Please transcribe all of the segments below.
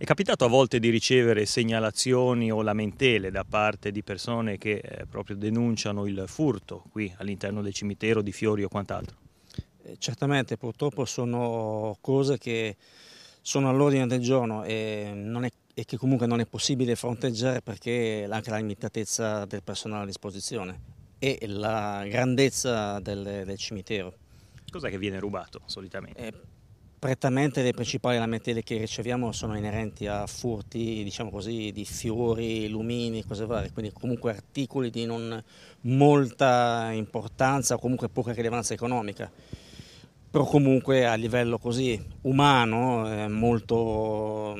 È capitato a volte di ricevere segnalazioni o lamentele da parte di persone che eh, proprio denunciano il furto qui all'interno del cimitero di fiori o quant'altro? Eh, certamente, purtroppo sono cose che sono all'ordine del giorno e, è, e, che comunque non è possibile fronteggiare perché anche la limitatezza del personale a disposizione e la grandezza del, del cimitero. Cos'è che viene rubato solitamente? Eh, prettamente le principali lamentele che riceviamo sono inerenti a furti, diciamo così, di fiori, lumini, cose varie, quindi comunque articoli di non molta importanza o comunque poca rilevanza economica. Però comunque a livello così umano eh, molto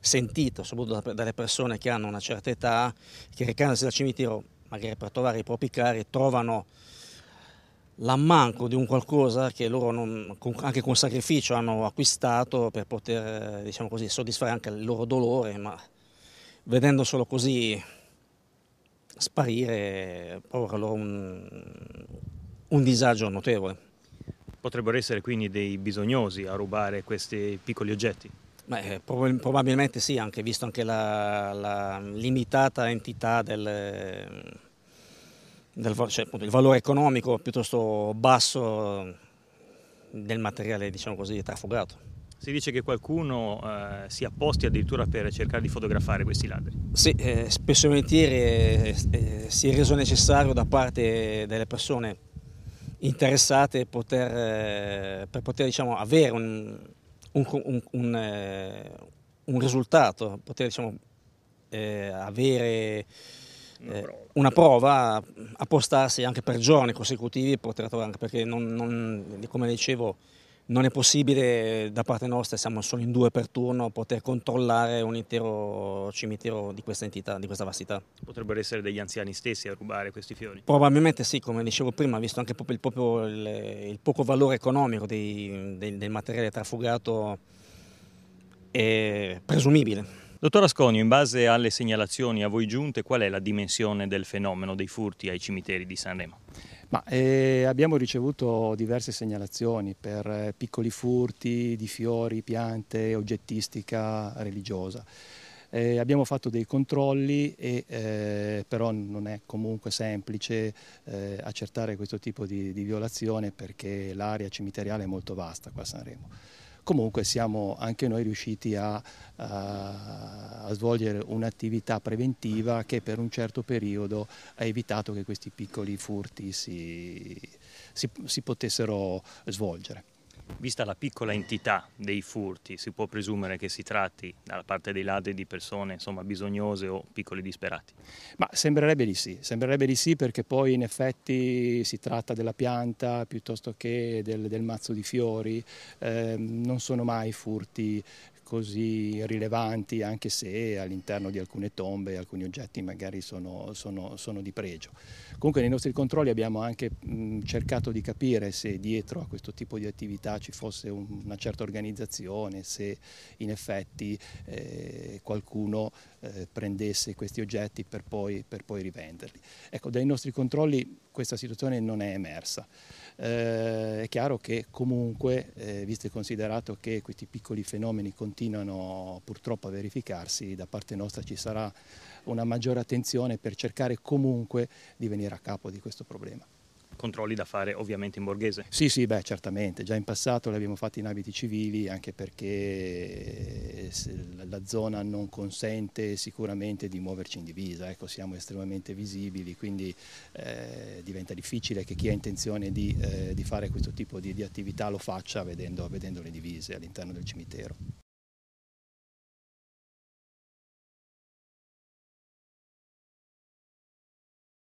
sentito, soprattutto dalle persone che hanno una certa età, che recandosi dal cimitero magari per trovare i propri cari, trovano l'ammanco di un qualcosa che loro non, anche con sacrificio hanno acquistato per poter eh, diciamo così, soddisfare anche il loro dolore, ma vedendo solo così sparire provoca loro un, un disagio notevole. Potrebbero essere quindi dei bisognosi a rubare questi piccoli oggetti? Beh, eh, probabilmente sì, anche visto anche la, la limitata entità del del, cioè, il valore economico piuttosto basso del materiale diciamo così, trafugato. Si dice che qualcuno eh, si apposti addirittura per cercare di fotografare questi ladri. Sì, eh, spesso e volentieri eh, eh si è reso necessario da parte delle persone interessate poter, eh, per poter diciamo, avere un, un, un, eh, un, risultato, poter diciamo, avere una, eh, prova. una prova, appostarsi anche per giorni consecutivi e poter trovare, perché non, non, come dicevo non è possibile da parte nostra, siamo solo in due per turno, poter controllare un intero cimitero di questa entità, di questa vastità. Potrebbero essere degli anziani stessi a rubare questi fiori? Probabilmente sì, come dicevo prima, visto anche proprio il, proprio il, il poco valore economico dei, del, del materiale trafugato è presumibile. Dottor Asconio, in base alle segnalazioni a voi giunte, qual è la dimensione del fenomeno dei furti ai cimiteri di Sanremo? Ma, eh, abbiamo ricevuto diverse segnalazioni per eh, piccoli furti di fiori, piante, oggettistica religiosa. Eh, abbiamo fatto dei controlli, e, eh, però non è comunque semplice eh, accertare questo tipo di, di violazione perché l'area cimiteriale è molto vasta qua a Sanremo comunque siamo anche noi riusciti a, a, svolgere un'attività preventiva che per un certo periodo ha evitato che questi piccoli furti si, si, si potessero svolgere. Vista la piccola entità dei furti, si può presumere che si tratti dalla parte dei ladri di persone insomma, bisognose o piccoli disperati? Ma sembrerebbe di sì, sembrerebbe di sì perché poi in effetti si tratta della pianta piuttosto che del, del mazzo di fiori, eh, non sono mai furti così rilevanti anche se all'interno di alcune tombe alcuni oggetti magari sono, sono, sono, di pregio. Comunque nei nostri controlli abbiamo anche mh, cercato di capire se dietro a questo tipo di attività ci fosse un, una certa organizzazione, se in effetti eh, qualcuno eh, prendesse questi oggetti per poi, per poi rivenderli. Ecco, dai nostri controlli questa situazione non è emersa. Eh, è chiaro che comunque, eh, visto e considerato che questi piccoli fenomeni continuano, continuano purtroppo a verificarsi, da parte nostra ci sarà una maggiore attenzione per cercare comunque di venire a capo di questo problema controlli da fare ovviamente in borghese. Sì, sì, beh, certamente, già in passato li abbiamo fatti in abiti civili anche perché la zona non consente sicuramente di muoverci in divisa, ecco, siamo estremamente visibili, quindi eh, diventa difficile che chi ha intenzione di, eh, di fare questo tipo di, di, attività lo faccia vedendo, vedendo le divise all'interno del cimitero.